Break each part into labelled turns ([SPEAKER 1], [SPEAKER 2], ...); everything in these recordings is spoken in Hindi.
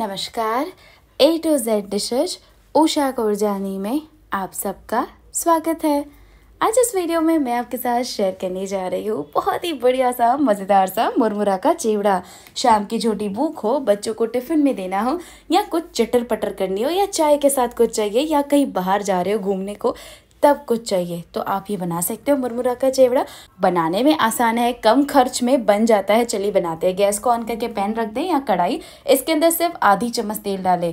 [SPEAKER 1] नमस्कार A to Z dishes Usha Korjani में आप सबका स्वागत है आज इस वीडियो में मैं आपके साथ शेयर करने जा रही हूँ बहुत ही बढ़िया सा मज़ेदार सा मुरमुरा का चिवड़ा शाम की छोटी भूख हो बच्चों को टिफ़िन में देना हो या कुछ चटर पटर करनी हो या चाय के साथ कुछ चाहिए या कहीं बाहर जा रहे हो घूमने को तब कुछ चाहिए तो आप ये बना सकते हो मुरमुरा का चेवड़ा बनाने में आसान है कम खर्च में बन जाता है चलिए बनाते हैं गैस को ऑन करके पैन रख दें या कढ़ाई इसके अंदर सिर्फ आधी चम्मच तेल डालें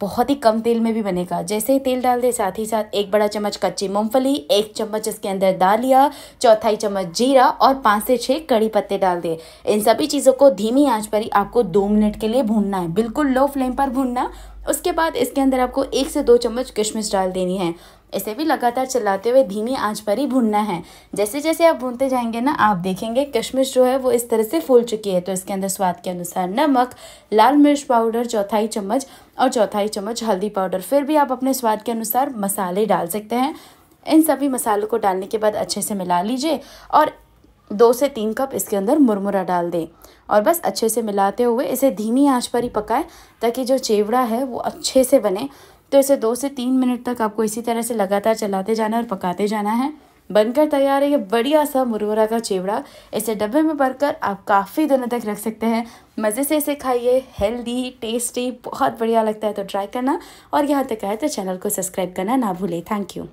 [SPEAKER 1] बहुत ही कम तेल में भी बनेगा जैसे ही तेल डाल दे साथ ही साथ एक बड़ा चम्मच कच्ची मूंगफली एक चम्मच इसके अंदर दालिया चौथाई चम्मच जीरा और पाँच से छः कड़ी पत्ते डाल दिए इन सभी चीज़ों को धीमी आंच पर ही आपको दो मिनट के लिए भूनना है बिल्कुल लो फ्लेम पर भूनना उसके बाद इसके अंदर आपको एक से दो चम्मच किशमिश डाल देनी है इसे भी लगातार चलाते हुए धीमी आंच पर ही भूनना है जैसे जैसे आप भूनते जाएंगे ना आप देखेंगे किशमिश जो है वो इस तरह से फूल चुकी है तो इसके अंदर स्वाद के अनुसार नमक लाल मिर्च पाउडर चौथाई चम्मच और चौथाई चम्मच हल्दी पाउडर फिर भी आप अपने स्वाद के अनुसार मसाले डाल सकते हैं इन सभी मसालों को डालने के बाद अच्छे से मिला लीजिए और दो से तीन कप इसके अंदर मुरमुरा डाल दें और बस अच्छे से मिलाते हुए इसे धीमी आंच पर ही पकाएं ताकि जो चेवड़ा है वो अच्छे से बने तो इसे दो से तीन मिनट तक आपको इसी तरह से लगातार चलाते जाना और पकाते जाना है बनकर तैयार है ये बढ़िया सा मुरमुरा का चिवड़ा इसे डब्बे में भरकर आप काफ़ी दिनों तक रख सकते हैं मज़े से इसे खाइए हेल्दी टेस्टी बहुत बढ़िया लगता है तो ट्राई करना और यहाँ तक आए तो चैनल को सब्सक्राइब करना ना भूलें थैंक यू